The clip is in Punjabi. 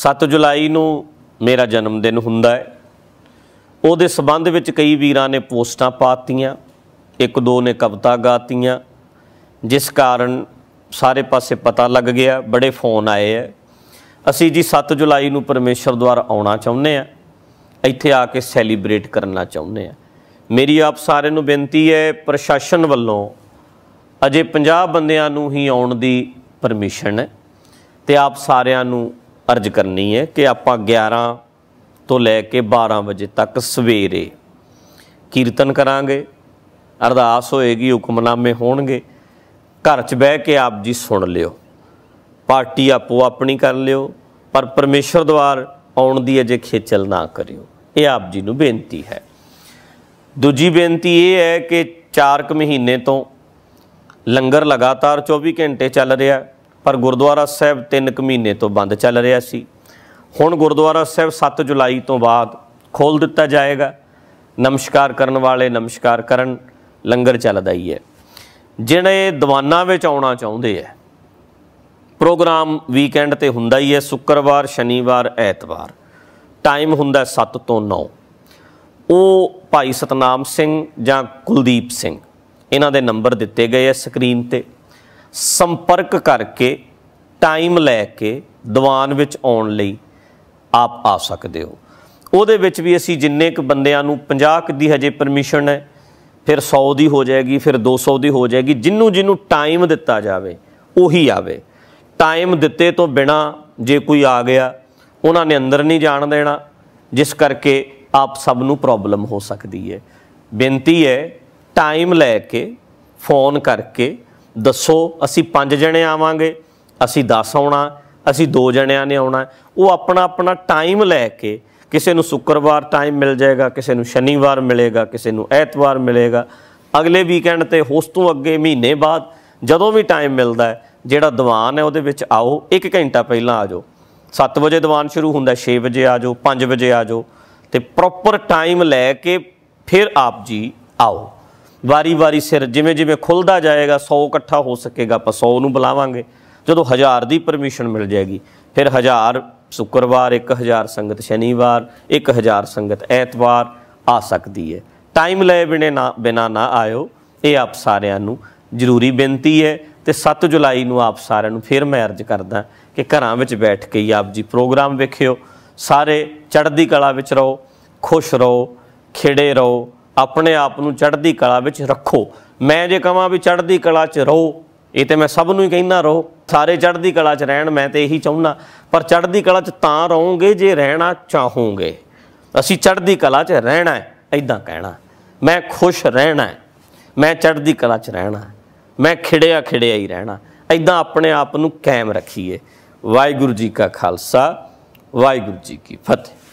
7 ਜੁਲਾਈ ਨੂੰ ਮੇਰਾ ਜਨਮ ਦਿਨ ਹੁੰਦਾ ਹੈ ਉਹਦੇ ਸਬੰਧ ਵਿੱਚ ਕਈ ਵੀਰਾਂ ਨੇ ਪੋਸਟਾਂ ਪਾਤੀਆਂ ਇੱਕ ਦੋ ਨੇ ਕਵਿਤਾ ਗਾਤੀਆਂ ਜਿਸ ਕਾਰਨ ਸਾਰੇ ਪਾਸੇ ਪਤਾ ਲੱਗ ਗਿਆ ਬੜੇ ਫੋਨ ਆਏ ਐ ਅਸੀਂ ਜੀ 7 ਜੁਲਾਈ ਨੂੰ ਪਰਮੇਸ਼ਰ ਦੁਆਰ ਆਉਣਾ ਚਾਹੁੰਦੇ ਆ ਇੱਥੇ ਆ ਕੇ ਸੈਲੀਬ੍ਰੇਟ ਕਰਨਾ ਚਾਹੁੰਦੇ ਆ ਮੇਰੀ ਆਪ ਸਾਰਿਆਂ ਨੂੰ ਬੇਨਤੀ ਹੈ ਪ੍ਰਸ਼ਾਸਨ ਵੱਲੋਂ ਅਜੇ 50 ਬੰਦਿਆਂ ਨੂੰ ਹੀ ਆਉਣ ਦੀ ਪਰਮਿਸ਼ਨ ਹੈ ਤੇ ਆਪ ਸਾਰਿਆਂ ਨੂੰ ਅਰਜ ਕਰਨੀ ਹੈ ਕਿ ਆਪਾਂ 11 ਤੋਂ ਲੈ ਕੇ 12 ਵਜੇ ਤੱਕ ਸਵੇਰੇ ਕੀਰਤਨ ਕਰਾਂਗੇ ਅਰਦਾਸ ਹੋਏਗੀ ਹੁਕਮਨਾਮੇ ਹੋਣਗੇ ਘਰ 'ਚ ਬਹਿ ਕੇ ਆਪ ਜੀ ਸੁਣ ਲਿਓ ਪਾਰਟੀ ਆਪੋ ਆਪਣੀ ਕਰ ਲਿਓ ਪਰ ਪਰਮੇਸ਼ਰ ਦਵਾਰ ਆਉਣ ਦੀ ਅਜੇ ਖੇਚਲ ਨਾ ਕਰਿਓ ਇਹ ਆਪ ਜੀ ਨੂੰ ਬੇਨਤੀ ਹੈ ਦੂਜੀ ਬੇਨਤੀ ਇਹ ਹੈ ਕਿ 4 ਮਹੀਨੇ ਤੋਂ ਲੰਗਰ ਲਗਾਤਾਰ 24 ਘੰਟੇ ਚੱਲ ਰਿਹਾ ਹੈ ਪਰ ਗੁਰਦੁਆਰਾ ਸਾਹਿਬ 3 ਕੁ ਮਹੀਨੇ ਤੋਂ ਬੰਦ ਚੱਲ ਰਿਹਾ ਸੀ ਹੁਣ ਗੁਰਦੁਆਰਾ ਸਾਹਿਬ 7 ਜੁਲਾਈ ਤੋਂ ਬਾਅਦ ਖੋਲ ਦਿੱਤਾ ਜਾਏਗਾ ਨਮਸਕਾਰ ਕਰਨ ਵਾਲੇ ਨਮਸਕਾਰ ਕਰਨ ਲੰਗਰ ਚੱਲਦਾ ਹੀ ਹੈ ਜਿਹੜੇ ਦੀਵਾਨਾ ਵਿੱਚ ਆਉਣਾ ਚਾਹੁੰਦੇ ਆ ਪ੍ਰੋਗਰਾਮ ਵੀਕਐਂਡ ਤੇ ਹੁੰਦਾ ਹੀ ਹੈ ਸ਼ੁੱਕਰਵਾਰ ਸ਼ਨੀਵਾਰ ਐਤਵਾਰ ਟਾਈਮ ਹੁੰਦਾ 7 ਤੋਂ 9 ਉਹ ਭਾਈ ਸਤਨਾਮ ਸਿੰਘ ਜਾਂ ਕੁਲਦੀਪ ਸਿੰਘ ਇਹਨਾਂ ਦੇ ਨੰਬਰ ਦਿੱਤੇ ਗਏ ਆ ਸਕਰੀਨ ਤੇ ਸੰਪਰਕ ਕਰਕੇ ਟਾਈਮ ਲੈ ਕੇ ਦੀਵਾਨ ਵਿੱਚ ਆਉਣ ਲਈ ਆਪ ਆ ਸਕਦੇ ਹੋ ਉਹਦੇ ਵਿੱਚ ਵੀ ਅਸੀਂ ਜਿੰਨੇ ਕੁ ਬੰਦਿਆਂ ਨੂੰ 50 ਦੀ ਹਜੇ ਪਰਮਿਸ਼ਨ ਹੈ ਫਿਰ 100 ਦੀ ਹੋ ਜਾਏਗੀ ਫਿਰ 200 ਦੀ ਹੋ ਜਾਏਗੀ ਜਿੰਨੂੰ ਜਿੰਨੂੰ ਟਾਈਮ ਦਿੱਤਾ ਜਾਵੇ ਉਹੀ ਆਵੇ ਟਾਈਮ ਦਿੱਤੇ ਤੋਂ ਬਿਨਾ ਜੇ ਕੋਈ ਆ ਗਿਆ ਉਹਨਾਂ ਨੇ ਅੰਦਰ ਨਹੀਂ ਜਾਣ ਦੇਣਾ ਜਿਸ ਕਰਕੇ ਆਪ ਸਭ ਨੂੰ ਪ੍ਰੋਬਲਮ ਹੋ ਸਕਦੀ ਹੈ ਬੇਨਤੀ ਹੈ ਟਾਈਮ ਲੈ ਕੇ ਫੋਨ ਕਰਕੇ ਦੱਸੋ ਅਸੀਂ ਪੰਜ ਜਣੇ ਆਵਾਂਗੇ ਅਸੀਂ 10 ਆਉਣਾ ਅਸੀਂ ਦੋ ਜਣਿਆਂ ਨੇ ਆਉਣਾ ਉਹ ਆਪਣਾ ਆਪਣਾ ਟਾਈਮ ਲੈ ਕੇ ਕਿਸੇ ਨੂੰ ਸ਼ੁੱਕਰਵਾਰ ਟਾਈਮ ਮਿਲ ਜਾਏਗਾ ਕਿਸੇ ਨੂੰ ਸ਼ਨੀਵਾਰ ਮਿਲੇਗਾ ਕਿਸੇ ਨੂੰ ਐਤਵਾਰ ਮਿਲੇਗਾ ਅਗਲੇ ਵੀਕਐਂਡ ਤੇ ਉਸ ਤੋਂ ਅੱਗੇ ਮਹੀਨੇ ਬਾਅਦ ਜਦੋਂ ਵੀ ਟਾਈਮ ਮਿਲਦਾ ਹੈ ਜਿਹੜਾ ਦੀਵਾਨ ਹੈ ਉਹਦੇ ਵਿੱਚ ਆਓ 1 ਘੰਟਾ ਪਹਿਲਾਂ ਆ ਜਾਓ 7 ਵਜੇ ਦੀਵਾਨ ਸ਼ੁਰੂ ਹੁੰਦਾ 6 ਵਜੇ ਆ ਜਾਓ 5 ਵਜੇ ਆ ਜਾਓ ਤੇ ਪ੍ਰੋਪਰ ਟਾਈਮ ਲੈ ਕੇ ਫਿਰ ਆਪ ਜੀ ਆਓ ਵਾਰੀ-ਵਾਰੀ ਸਿਰ ਜਿਵੇਂ-ਜਿਵੇਂ ਖੁੱਲਦਾ ਜਾਏਗਾ 100 ਇਕੱਠਾ ਹੋ ਸਕੇਗਾ ਆਪਾਂ 100 ਨੂੰ ਬੁਲਾਵਾਂਗੇ ਜਦੋਂ 1000 ਦੀ ਪਰਮਿਸ਼ਨ ਮਿਲ ਜਾਏਗੀ ਫਿਰ 1000 ਸ਼ੁੱਕਰਵਾਰ 1000 ਸੰਗਤ ਸ਼ਨੀਵਾਰ 1000 ਸੰਗਤ ਐਤਵਾਰ ਆ ਸਕਦੀ ਹੈ ਟਾਈਮ ਲੈ ਬਿਨੇ ਨਾ ਬਿਨਾ ਨਾ ਆਇਓ ਇਹ ਆਪ ਸਾਰਿਆਂ ਨੂੰ ਜ਼ਰੂਰੀ ਬੇਨਤੀ ਹੈ ਤੇ 7 ਜੁਲਾਈ ਨੂੰ ਆਪ ਸਾਰਿਆਂ ਨੂੰ ਫਿਰ ਮੈਂ ਅਰਜ਼ ਕਰਦਾ ਕਿ ਘਰਾਂ ਵਿੱਚ ਬੈਠ ਕੇ ਹੀ ਆਪ ਜੀ ਪ੍ਰੋਗਰਾਮ ਵੇਖਿਓ ਸਾਰੇ ਚੜ੍ਹਦੀ ਕਲਾ ਵਿੱਚ ਰਹੋ ਖੁਸ਼ ਰਹੋ ਖਿੜੇ ਰਹੋ ਆਪਣੇ ਆਪ ਨੂੰ ਚੜ੍ਹਦੀ ਕਲਾ ਵਿੱਚ ਰੱਖੋ ਮੈਂ ਜੇ ਕਹਾਂ ਵੀ ਚੜ੍ਹਦੀ ਕਲਾ 'ਚ ਰਹੋ ਇਹ ਤੇ ਮੈਂ ਸਭ ਨੂੰ ਹੀ ਕਹਿੰਦਾ ਰਹੋ ਸਾਰੇ ਚੜ੍ਹਦੀ ਕਲਾ 'ਚ ਰਹਿਣ ਮੈਂ ਤੇ ਇਹੀ ਚਾਹੁੰਨਾ ਪਰ ਚੜ੍ਹਦੀ ਕਲਾ 'ਚ ਤਾਂ ਰਹੋਗੇ ਜੇ ਰਹਿਣਾ ਚਾਹੋਗੇ ਅਸੀਂ ਚੜ੍ਹਦੀ ਕਲਾ 'ਚ ਰਹਿਣਾ ਹੈ ਐਦਾਂ ਕਹਿਣਾ ਮੈਂ ਖੁਸ਼ ਰਹਿਣਾ ਹੈ ਮੈਂ ਚੜ੍ਹਦੀ ਕਲਾ 'ਚ ਰਹਿਣਾ ਮੈਂ ਖਿੜਿਆ ਖਿੜਿਆ ਹੀ ਰਹਿਣਾ ਐਦਾਂ ਆਪਣੇ ਆਪ ਨੂੰ ਕਾਇਮ ਰੱਖੀਏ ਵਾਹਿਗੁਰੂ ਜੀ ਕਾ ਖਾਲਸਾ ਵਾਹਿਗੁਰੂ ਜੀ ਕੀ ਫਤਿਹ